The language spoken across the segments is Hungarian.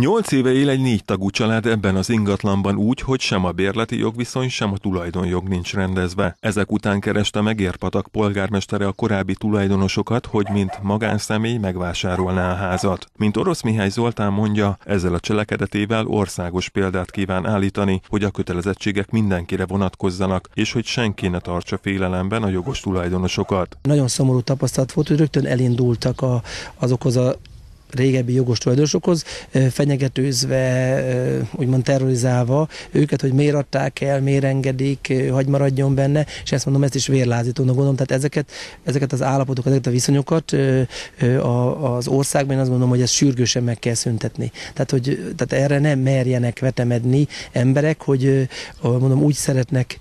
Nyolc éve él egy tagú család ebben az ingatlanban úgy, hogy sem a bérleti jogviszony, sem a tulajdonjog nincs rendezve. Ezek után kereste meg Érpatak polgármestere a korábbi tulajdonosokat, hogy mint magánszemély megvásárolná a házat. Mint Orosz Mihály Zoltán mondja, ezzel a cselekedetével országos példát kíván állítani, hogy a kötelezettségek mindenkire vonatkozzanak, és hogy senki ne tartsa félelemben a jogos tulajdonosokat. Nagyon szomorú tapasztalat volt, hogy rögtön elindultak a, azokhoz a régebbi jogos tulajdonosokhoz, fenyegetőzve, úgymond terrorizálva őket, hogy miért adták el, miért engedik, hagy maradjon benne, és ezt mondom, ezt is vérlázítónak gondolom. Tehát ezeket, ezeket az állapotokat, ezeket a viszonyokat az országban én azt gondolom, hogy ezt sürgősen meg kell szüntetni. Tehát, hogy, tehát erre nem merjenek vetemedni emberek, hogy mondom, úgy szeretnek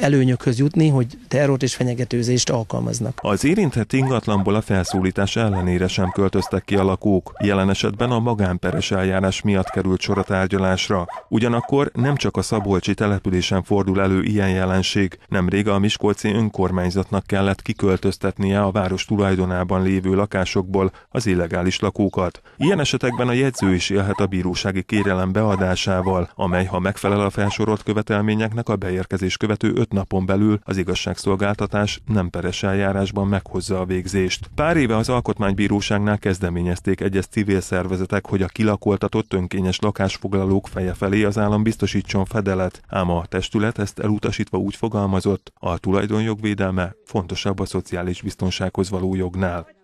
előnyökhöz jutni, hogy terrort és fenyegetőzést alkalmaznak. Az érintett ingatlanból a felszólítás ellenére sem költöztek ki a lakók. Jelen esetben a magánperes eljárás miatt került sor a tárgyalásra. Ugyanakkor nem csak a szabolcsi településen fordul elő ilyen jelenség. Nemrég a Miskolci önkormányzatnak kellett kiköltöztetnie a város tulajdonában lévő lakásokból az illegális lakókat. Ilyen esetekben a jegyző is élhet a bírósági kérelem beadásával, amely ha megfelel a felsorolt követelményeknek a beérkezés követelményeknek, követő öt napon belül az igazságszolgáltatás nem peres eljárásban meghozza a végzést. Pár éve az alkotmánybíróságnál kezdeményezték egyes civil szervezetek, hogy a kilakoltatott önkényes lakásfoglalók feje felé az állam biztosítson fedelet, ám a testület ezt elutasítva úgy fogalmazott, a tulajdonjogvédelme fontosabb a szociális biztonsághoz való jognál.